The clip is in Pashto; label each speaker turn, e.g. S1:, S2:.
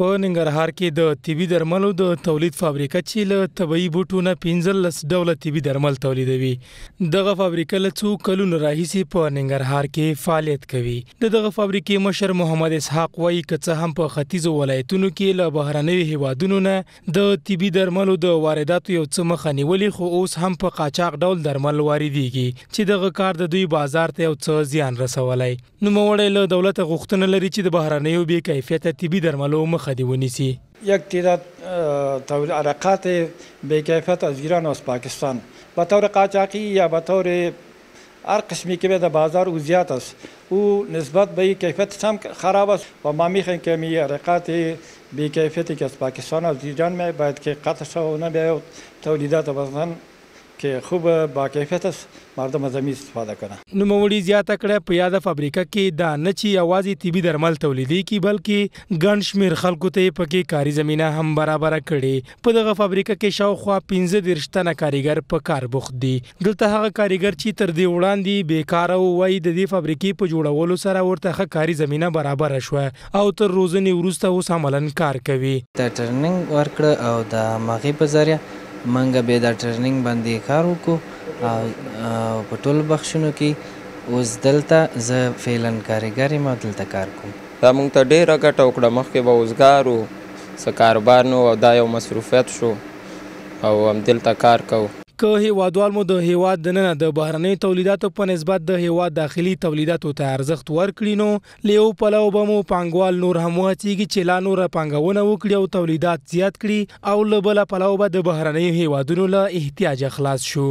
S1: په ننګرهار کې د طبي درملو د تولید فابریکه چې له طبي بوټو نه 15 ډوله طبي درمل تولیدوي دغه فابریکه له څو کلونو راهیسې په ننګرهار کې فعالیت کوي دغه فابریکې مشر محمد اسحاق وایي کڅه هم په ختیځو ولایتونو کې له بهرنوي هیوادونو نه د طبي درملو د وارداتو یو څه مخه نیولې خو اوس هم په قاچاق ډول درمل واردېږي چې دغه کار د دوی بازار ته یو څه زیان رسولای نو موړې له دولت غوښتنه لري چې د بهرنیو بې کیفیت طبي درملو مخه مخه دې ونیسي
S2: یک تعداد تولید عرقات به کیفیت از ایران و از پاکستان به طور قاچاقی یا به طور هر قسمی که به بازار او زیاد است او نسبت به کیفیت هم خراب است و ما میخوایم که می عرقات به کیفیتی که از پاکستان و از ایران می باید که قطع شود و نه تولیدات افغانستان که خوب با کیفیت است مردم از زمین استفاده کنه
S1: نوموړي زیاته کړه په یاده فابریکه کې دا نه چې یوازې طبي درمل تولیدي کی بلکې ګڼ شمیر خلکو ته پکې کاري زمينه هم برابره کړي په دغه فابریکه کې شاوخوا 15 درشتنه کاریګر په کار بوخت دي دلته هغه کاریګر چې تر دې وړاندې بیکاره وای د دې فابریکې په جوړولو سره ورته ښه کاري زمينه برابر شوه او تر روزنې وروسته اوس
S3: عملاً کار کوي د ټرننګ ورکړه او د مغې په ذریعہ منګه به دا ټریننګ باندې کار وکړو په ټول بخښونو کې اوس دلته زه فعلا کارګر ما دلته کار کوم
S4: دا مونږ ته ډیره ګټه وکړه مخکې به وزګار وو څه کاروبار نو او دا یو مصروفیت شو او همدلته کار کوو
S1: که هیوادوال مو د هیواد دننه د بهرنی تولیداتو په نسبت د هیواد داخلي تولیداتو ته ارزښت ورکړي نو لیو پلو به مو پانګوال نور هم هڅیږي چې لا نور پانګونه وکړي او تولیدات زیات کړي او لبل پلو به د بهرنی هیوادونو له احتیاج خلاص شو